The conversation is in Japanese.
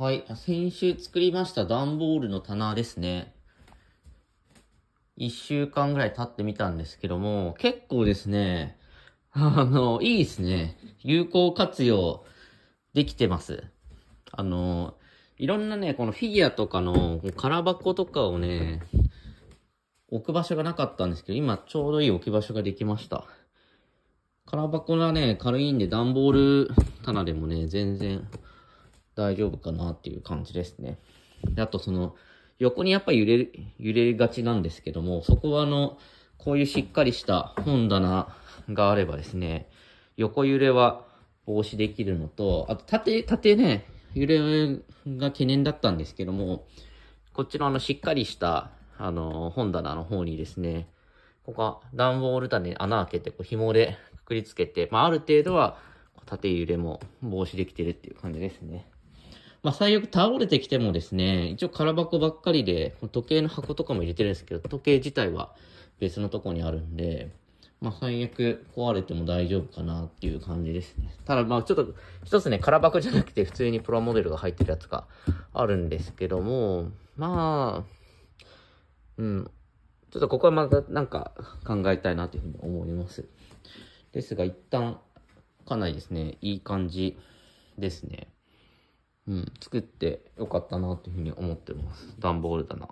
はい。先週作りました段ボールの棚ですね。一週間ぐらい経ってみたんですけども、結構ですね、あの、いいですね。有効活用できてます。あの、いろんなね、このフィギュアとかの空箱とかをね、置く場所がなかったんですけど、今ちょうどいい置き場所ができました。空箱がね、軽いんで段ボール棚でもね、全然大丈夫かなっていう感じですね。であとその、横にやっぱ揺れる、揺れがちなんですけども、そこはあの、こういうしっかりした本棚があればですね、横揺れは防止できるのと、あと縦、縦ね、揺れが懸念だったんですけども、こっちのあの、しっかりした、あの、本棚の方にですね、ここは段ボール棚に穴開けて、こう紐でくくりつけて、まあ、ある程度は、縦揺れも防止できてるっていう感じですね。まあ、最悪倒れてきてもですね、一応空箱ばっかりで、時計の箱とかも入れてるんですけど、時計自体は別のとこにあるんで、まあ、最悪壊れても大丈夫かなっていう感じですね。ただ、まあ、ちょっと、一つね、空箱じゃなくて普通にプラモデルが入ってるやつがあるんですけども、まあ、うん、ちょっとここはまたなんか考えたいなというふうに思います。ですが、一旦、かなりですね、いい感じですね。うん、作ってよかったなっていうふうに思ってます。段ボール棚。